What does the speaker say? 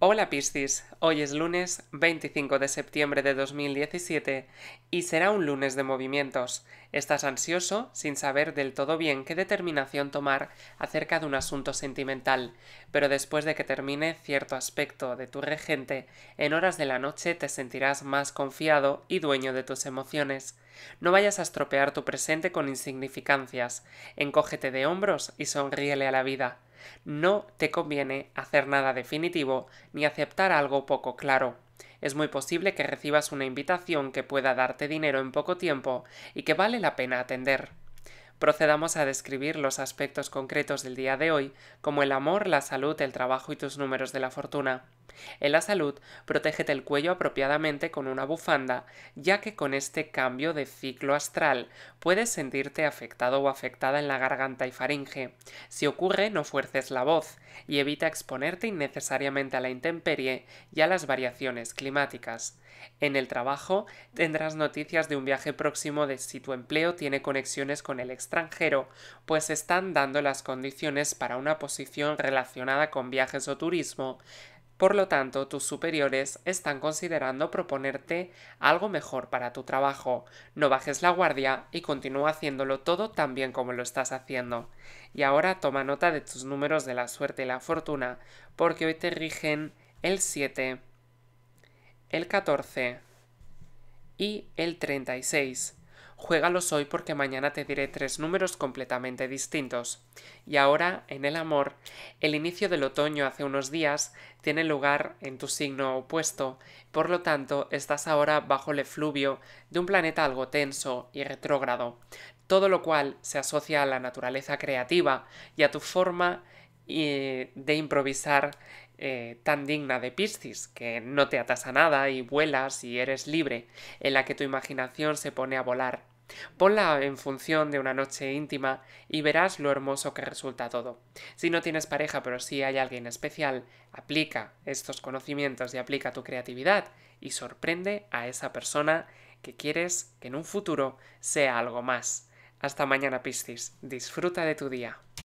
Hola Piscis, hoy es lunes 25 de septiembre de 2017 y será un lunes de movimientos. Estás ansioso sin saber del todo bien qué determinación tomar acerca de un asunto sentimental, pero después de que termine cierto aspecto de tu regente, en horas de la noche te sentirás más confiado y dueño de tus emociones. No vayas a estropear tu presente con insignificancias. Encógete de hombros y sonríele a la vida. No te conviene hacer nada definitivo ni aceptar algo poco claro. Es muy posible que recibas una invitación que pueda darte dinero en poco tiempo y que vale la pena atender procedamos a describir los aspectos concretos del día de hoy, como el amor, la salud, el trabajo y tus números de la fortuna. En la salud, protégete el cuello apropiadamente con una bufanda, ya que con este cambio de ciclo astral puedes sentirte afectado o afectada en la garganta y faringe. Si ocurre, no fuerces la voz y evita exponerte innecesariamente a la intemperie y a las variaciones climáticas. En el trabajo, tendrás noticias de un viaje próximo de si tu empleo tiene conexiones con el extranjero, pues están dando las condiciones para una posición relacionada con viajes o turismo. Por lo tanto, tus superiores están considerando proponerte algo mejor para tu trabajo. No bajes la guardia y continúa haciéndolo todo tan bien como lo estás haciendo. Y ahora toma nota de tus números de la suerte y la fortuna, porque hoy te rigen el 7, el 14 y el 36. Juégalos hoy porque mañana te diré tres números completamente distintos. Y ahora, en el amor, el inicio del otoño hace unos días tiene lugar en tu signo opuesto, por lo tanto estás ahora bajo el efluvio de un planeta algo tenso y retrógrado, todo lo cual se asocia a la naturaleza creativa y a tu forma eh, de improvisar eh, tan digna de Piscis, que no te atas a nada y vuelas y eres libre, en la que tu imaginación se pone a volar. Ponla en función de una noche íntima y verás lo hermoso que resulta todo. Si no tienes pareja pero sí hay alguien especial, aplica estos conocimientos y aplica tu creatividad y sorprende a esa persona que quieres que en un futuro sea algo más. Hasta mañana Piscis, disfruta de tu día.